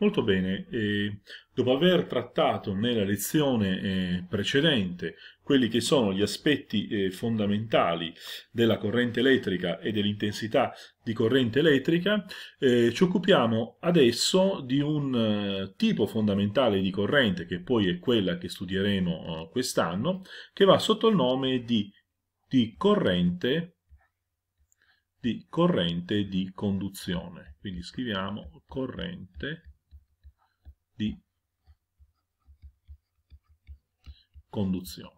Molto bene, e dopo aver trattato nella lezione eh, precedente quelli che sono gli aspetti eh, fondamentali della corrente elettrica e dell'intensità di corrente elettrica, eh, ci occupiamo adesso di un tipo fondamentale di corrente, che poi è quella che studieremo quest'anno, che va sotto il nome di, di corrente di corrente di conduzione. Quindi scriviamo corrente di conduzione.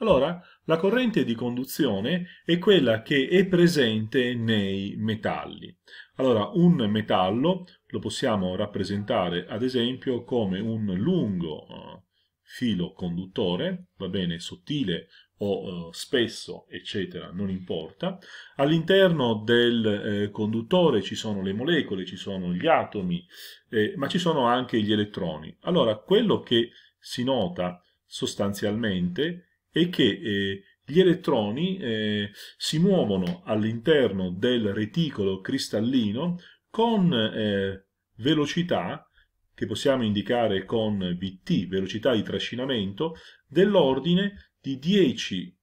Allora, la corrente di conduzione è quella che è presente nei metalli. Allora, un metallo lo possiamo rappresentare, ad esempio, come un lungo eh, filo conduttore, va bene, sottile o eh, spesso, eccetera, non importa. All'interno del eh, conduttore ci sono le molecole, ci sono gli atomi, eh, ma ci sono anche gli elettroni. Allora, quello che si nota sostanzialmente è che eh, gli elettroni eh, si muovono all'interno del reticolo cristallino con eh, velocità che possiamo indicare con vt, velocità di trascinamento, dell'ordine di 10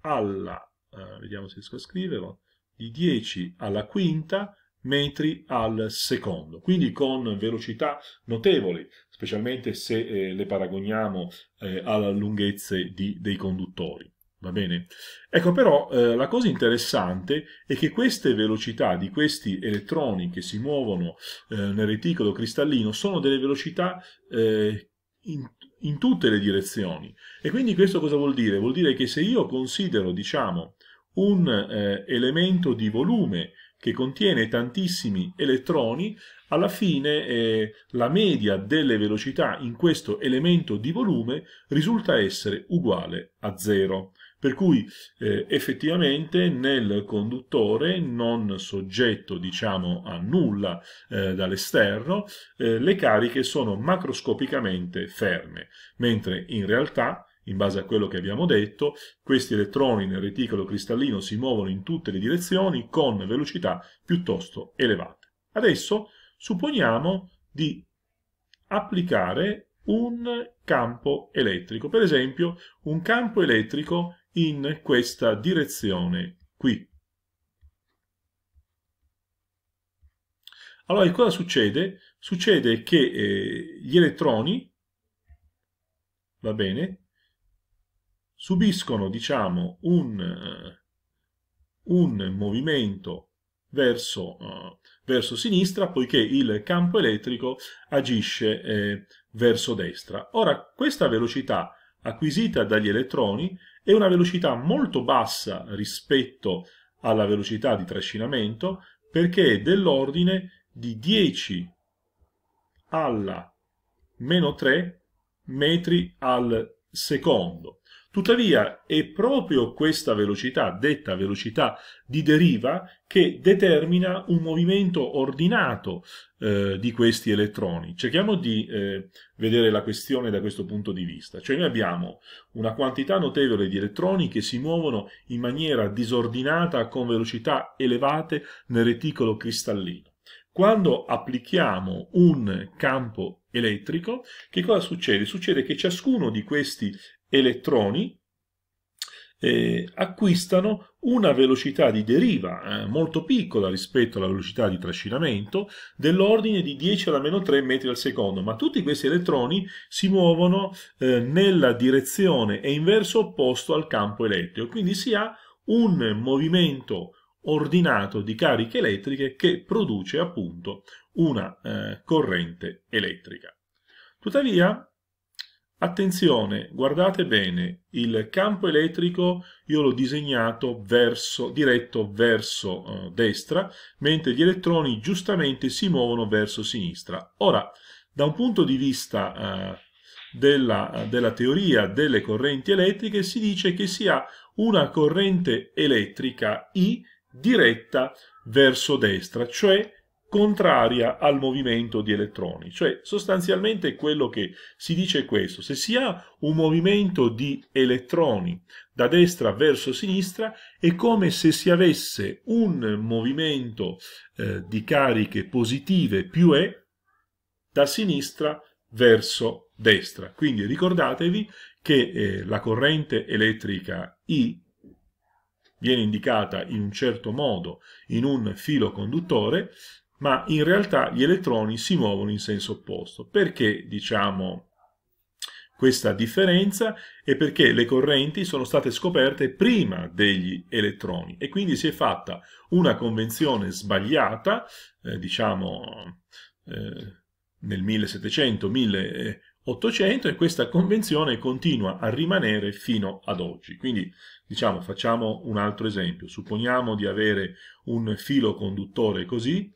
alla, eh, vediamo se riesco a scriverlo, di 10 alla quinta metri al secondo, quindi con velocità notevoli, specialmente se eh, le paragoniamo eh, alle lunghezze di, dei conduttori. Va bene? Ecco però eh, la cosa interessante è che queste velocità di questi elettroni che si muovono eh, nel reticolo cristallino sono delle velocità eh, in, in tutte le direzioni. E quindi questo cosa vuol dire? Vuol dire che se io considero, diciamo, un eh, elemento di volume che contiene tantissimi elettroni, alla fine eh, la media delle velocità in questo elemento di volume risulta essere uguale a zero. Per cui eh, effettivamente nel conduttore non soggetto diciamo, a nulla eh, dall'esterno eh, le cariche sono macroscopicamente ferme, mentre in realtà in base a quello che abbiamo detto, questi elettroni nel reticolo cristallino si muovono in tutte le direzioni con velocità piuttosto elevate. Adesso supponiamo di applicare un campo elettrico, per esempio un campo elettrico in questa direzione qui. Allora, cosa succede? Succede che eh, gli elettroni, va bene, subiscono, diciamo, un, eh, un movimento verso, uh, verso, sinistra, poiché il campo elettrico agisce eh, verso destra. Ora, questa velocità acquisita dagli elettroni e una velocità molto bassa rispetto alla velocità di trascinamento perché è dell'ordine di 10 alla meno 3 metri al secondo Tuttavia è proprio questa velocità, detta velocità di deriva, che determina un movimento ordinato eh, di questi elettroni. Cerchiamo di eh, vedere la questione da questo punto di vista. Cioè noi abbiamo una quantità notevole di elettroni che si muovono in maniera disordinata con velocità elevate nel reticolo cristallino. Quando applichiamo un campo elettrico, che cosa succede? Succede che ciascuno di questi elettroni eh, acquistano una velocità di deriva eh, molto piccola rispetto alla velocità di trascinamento dell'ordine di 10 alla meno 3 metri al secondo, ma tutti questi elettroni si muovono eh, nella direzione e in verso opposto al campo elettrico, quindi si ha un movimento ordinato di cariche elettriche che produce appunto una eh, corrente elettrica. Tuttavia Attenzione, guardate bene, il campo elettrico io l'ho disegnato verso, diretto verso eh, destra, mentre gli elettroni giustamente si muovono verso sinistra. Ora, da un punto di vista eh, della, della teoria delle correnti elettriche, si dice che si ha una corrente elettrica I diretta verso destra, cioè contraria al movimento di elettroni, cioè sostanzialmente quello che si dice è questo, se si ha un movimento di elettroni da destra verso sinistra è come se si avesse un movimento eh, di cariche positive più E da sinistra verso destra. Quindi ricordatevi che eh, la corrente elettrica I viene indicata in un certo modo in un filo conduttore ma in realtà gli elettroni si muovono in senso opposto. Perché diciamo questa differenza è perché le correnti sono state scoperte prima degli elettroni e quindi si è fatta una convenzione sbagliata, eh, diciamo eh, nel 1700-1800 e questa convenzione continua a rimanere fino ad oggi. Quindi diciamo facciamo un altro esempio, supponiamo di avere un filo conduttore così,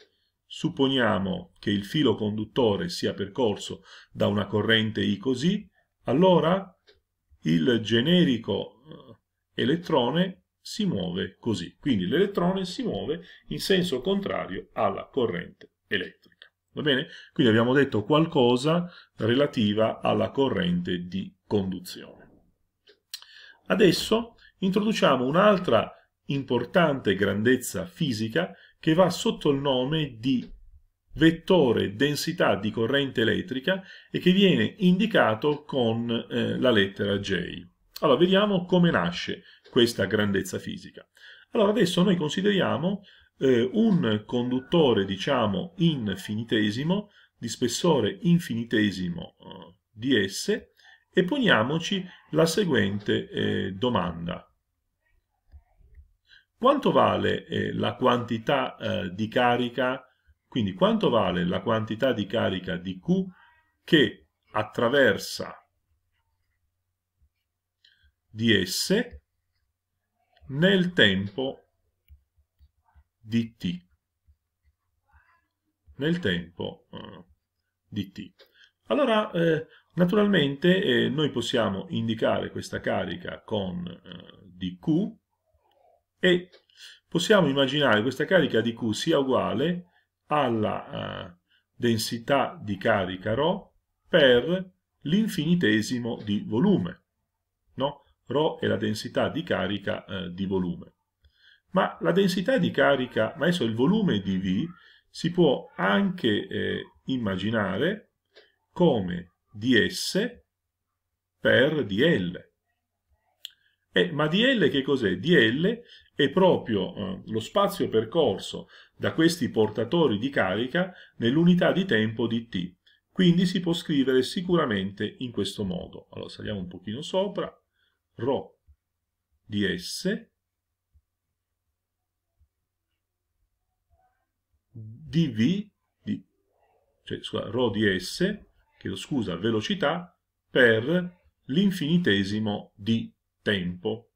Supponiamo che il filo conduttore sia percorso da una corrente I così, allora il generico eh, elettrone si muove così. Quindi l'elettrone si muove in senso contrario alla corrente elettrica. Va bene? Quindi abbiamo detto qualcosa relativa alla corrente di conduzione. Adesso introduciamo un'altra importante grandezza fisica che va sotto il nome di vettore densità di corrente elettrica e che viene indicato con eh, la lettera J. Allora, vediamo come nasce questa grandezza fisica. Allora, adesso noi consideriamo eh, un conduttore, diciamo, infinitesimo, di spessore infinitesimo eh, di S, e poniamoci la seguente eh, domanda. Quanto vale eh, la quantità eh, di carica, quindi quanto vale la quantità di carica di Q che attraversa di S nel tempo di T? Nel tempo eh, di T. Allora, eh, naturalmente eh, noi possiamo indicare questa carica con eh, dQ e possiamo immaginare questa carica di Q sia uguale alla eh, densità di carica ρ per l'infinitesimo di volume. No? ρ è la densità di carica eh, di volume. Ma la densità di carica, ma adesso il volume di V, si può anche eh, immaginare come ds per dl. Eh, ma DL che cos'è? DL è proprio eh, lo spazio percorso da questi portatori di carica nell'unità di tempo di T. Quindi si può scrivere sicuramente in questo modo. Allora saliamo un pochino sopra, ρ di S dv, di, cioè scusa, ρ di S, chiedo scusa, velocità, per l'infinitesimo di tempo.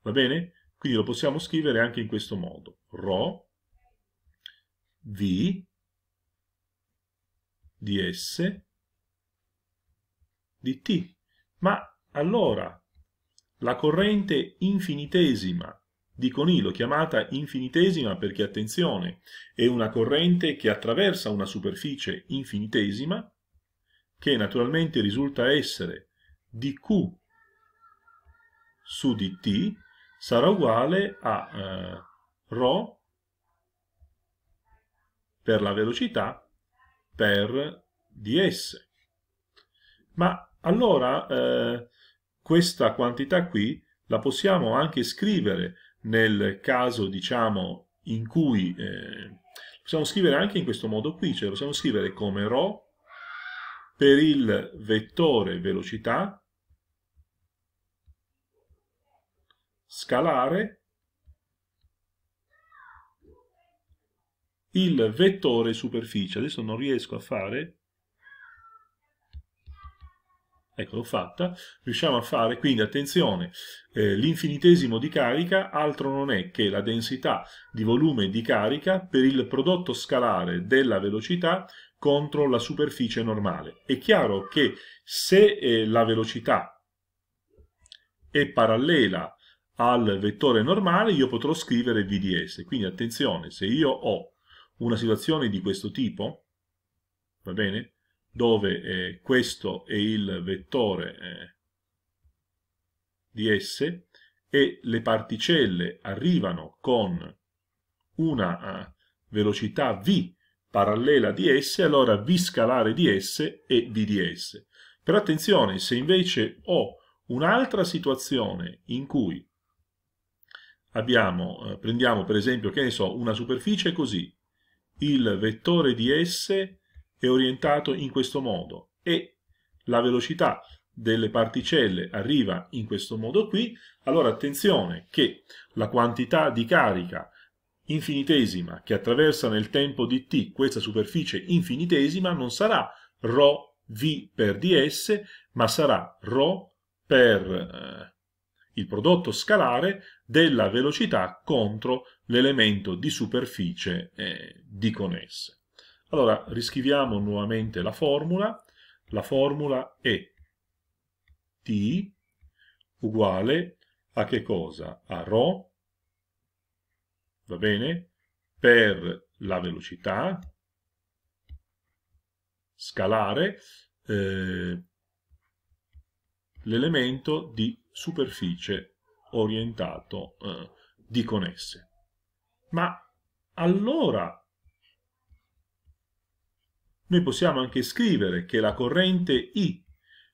Va bene? Quindi lo possiamo scrivere anche in questo modo. Rho V di S di T. Ma allora la corrente infinitesima di Conilo, chiamata infinitesima perché, attenzione, è una corrente che attraversa una superficie infinitesima, che naturalmente risulta essere dq su di t sarà uguale a eh, ρ per la velocità per ds. Ma allora eh, questa quantità qui la possiamo anche scrivere nel caso, diciamo, in cui... Eh, possiamo scrivere anche in questo modo qui, cioè possiamo scrivere come ρ per il vettore velocità scalare il vettore superficie. Adesso non riesco a fare... Ecco, l'ho fatta. Riusciamo a fare, quindi attenzione, eh, l'infinitesimo di carica altro non è che la densità di volume di carica per il prodotto scalare della velocità contro la superficie normale. È chiaro che se eh, la velocità è parallela al vettore normale io potrò scrivere VDS. Quindi attenzione, se io ho una situazione di questo tipo, va bene? Dove eh, questo è il vettore eh, di S e le particelle arrivano con una eh, velocità V parallela di S, allora V scalare di S è V di S. Però attenzione, se invece ho un'altra situazione in cui abbiamo, eh, prendiamo per esempio, che ne so, una superficie così, il vettore di S è orientato in questo modo e la velocità delle particelle arriva in questo modo qui, allora attenzione che la quantità di carica infinitesima che attraversa nel tempo di t questa superficie infinitesima non sarà ρ v per ds, ma sarà ρ per eh, il prodotto scalare della velocità contro l'elemento di superficie eh, di connesse. Allora riscriviamo nuovamente la formula. La formula è T uguale a che cosa? A ρ, va bene? Per la velocità scalare eh, l'elemento di superficie orientato eh, di connesse. Ma allora noi possiamo anche scrivere che la corrente I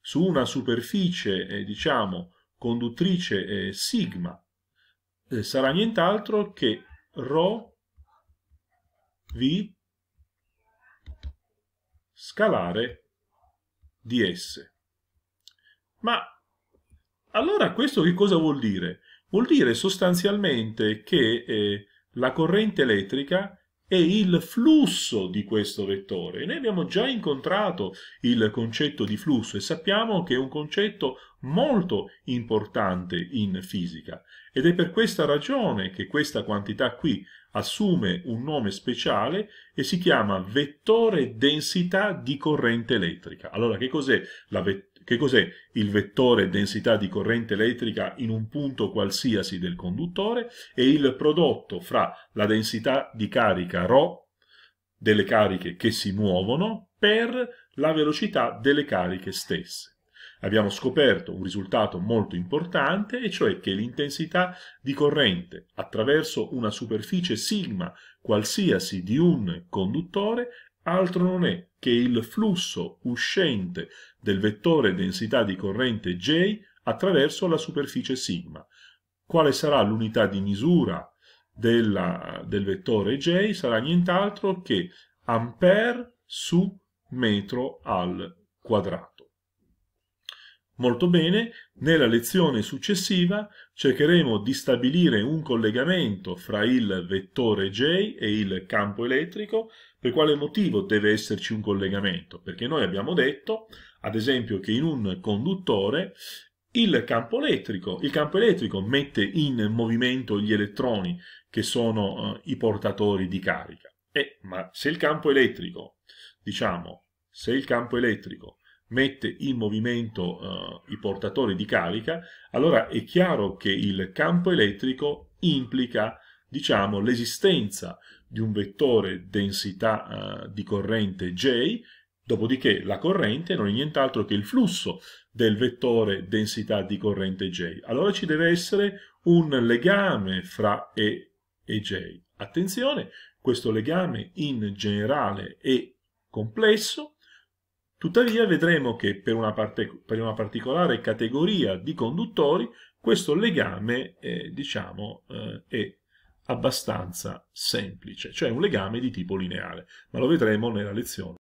su una superficie, eh, diciamo, conduttrice eh, sigma eh, sarà nient'altro che rho v scalare di S. Ma allora questo che cosa vuol dire? Vuol dire sostanzialmente che eh, la corrente elettrica è il flusso di questo vettore. Noi abbiamo già incontrato il concetto di flusso e sappiamo che è un concetto molto importante in fisica ed è per questa ragione che questa quantità qui assume un nome speciale e si chiama vettore densità di corrente elettrica. Allora che cos'è la, vettore? Che cos'è il vettore densità di corrente elettrica in un punto qualsiasi del conduttore e il prodotto fra la densità di carica ρ delle cariche che si muovono per la velocità delle cariche stesse abbiamo scoperto un risultato molto importante, e cioè che l'intensità di corrente attraverso una superficie sigma qualsiasi di un conduttore altro non è che il flusso uscente del vettore densità di corrente J attraverso la superficie sigma. Quale sarà l'unità di misura della, del vettore J? Sarà nient'altro che ampere su metro al quadrato. Molto bene, nella lezione successiva cercheremo di stabilire un collegamento fra il vettore J e il campo elettrico. Per quale motivo deve esserci un collegamento? Perché noi abbiamo detto, ad esempio, che in un conduttore il campo elettrico, il campo elettrico mette in movimento gli elettroni che sono eh, i portatori di carica. Eh, ma se il campo elettrico, diciamo, se il campo elettrico mette in movimento uh, i portatori di carica, allora è chiaro che il campo elettrico implica diciamo, l'esistenza di un vettore densità uh, di corrente J, dopodiché la corrente non è nient'altro che il flusso del vettore densità di corrente J. Allora ci deve essere un legame fra E e J. Attenzione, questo legame in generale è complesso, Tuttavia vedremo che per una, parte, per una particolare categoria di conduttori questo legame eh, diciamo, eh, è abbastanza semplice, cioè un legame di tipo lineare, ma lo vedremo nella lezione.